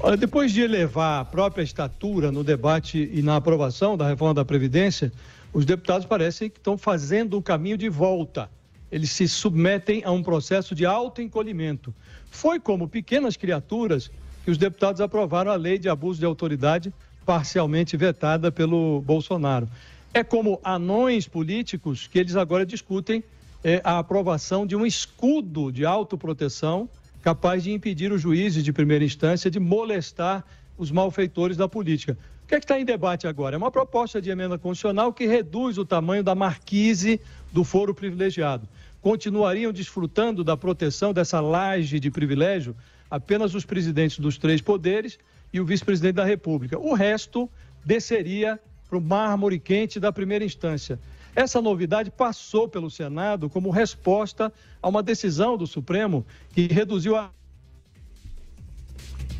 Olha, depois de elevar a própria estatura no debate e na aprovação da reforma da Previdência, os deputados parecem que estão fazendo o caminho de volta. Eles se submetem a um processo de autoencolhimento. Foi como pequenas criaturas que os deputados aprovaram a lei de abuso de autoridade parcialmente vetada pelo Bolsonaro. É como anões políticos que eles agora discutem é, a aprovação de um escudo de autoproteção capaz de impedir os juízes de primeira instância de molestar os malfeitores da política. O que é está em debate agora? É uma proposta de emenda constitucional que reduz o tamanho da marquise do foro privilegiado. Continuariam desfrutando da proteção dessa laje de privilégio apenas os presidentes dos três poderes e o vice-presidente da República. O resto desceria para o mármore quente da primeira instância. Essa novidade passou pelo Senado como resposta a uma decisão do Supremo que reduziu a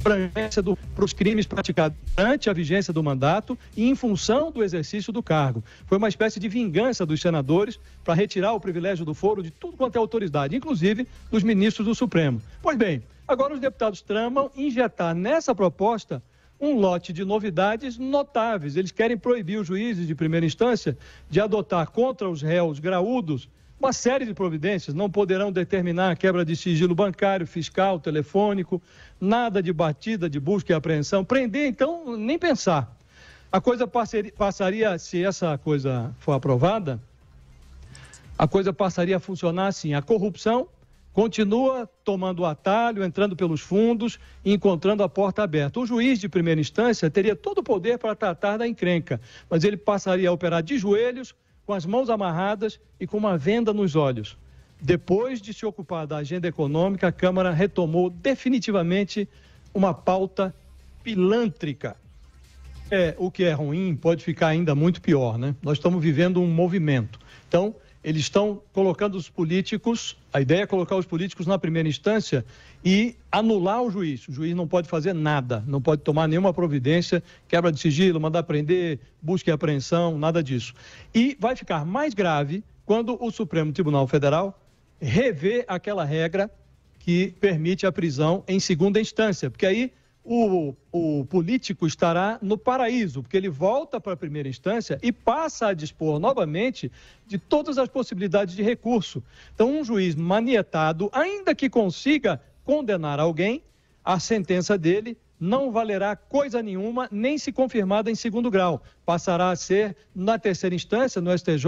abrangência para os crimes praticados durante a vigência do mandato e em função do exercício do cargo. Foi uma espécie de vingança dos senadores para retirar o privilégio do foro de tudo quanto é autoridade, inclusive dos ministros do Supremo. Pois bem, agora os deputados tramam injetar nessa proposta um lote de novidades notáveis. Eles querem proibir os juízes de primeira instância de adotar contra os réus graúdos uma série de providências. Não poderão determinar a quebra de sigilo bancário, fiscal, telefônico, nada de batida, de busca e apreensão. Prender, então, nem pensar. A coisa passaria, passaria se essa coisa for aprovada, a coisa passaria a funcionar assim: a corrupção continua tomando o atalho, entrando pelos fundos e encontrando a porta aberta. O juiz de primeira instância teria todo o poder para tratar da encrenca, mas ele passaria a operar de joelhos, com as mãos amarradas e com uma venda nos olhos. Depois de se ocupar da agenda econômica, a Câmara retomou definitivamente uma pauta pilântrica. É, o que é ruim pode ficar ainda muito pior, né? Nós estamos vivendo um movimento. Então, eles estão colocando os políticos, a ideia é colocar os políticos na primeira instância e anular o juiz. O juiz não pode fazer nada, não pode tomar nenhuma providência, quebra de sigilo, mandar prender, busca e apreensão, nada disso. E vai ficar mais grave quando o Supremo Tribunal Federal rever aquela regra que permite a prisão em segunda instância, porque aí o, o político estará no paraíso, porque ele volta para a primeira instância e passa a dispor novamente de todas as possibilidades de recurso. Então, um juiz manietado, ainda que consiga condenar alguém, a sentença dele não valerá coisa nenhuma, nem se confirmada em segundo grau. Passará a ser na terceira instância, no STJ,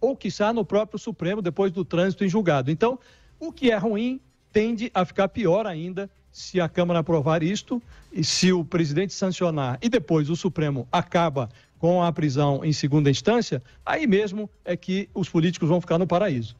ou quiçá no próprio Supremo, depois do trânsito em julgado. Então, o que é ruim tende a ficar pior ainda se a Câmara aprovar isto e se o presidente sancionar e depois o Supremo acaba com a prisão em segunda instância, aí mesmo é que os políticos vão ficar no paraíso.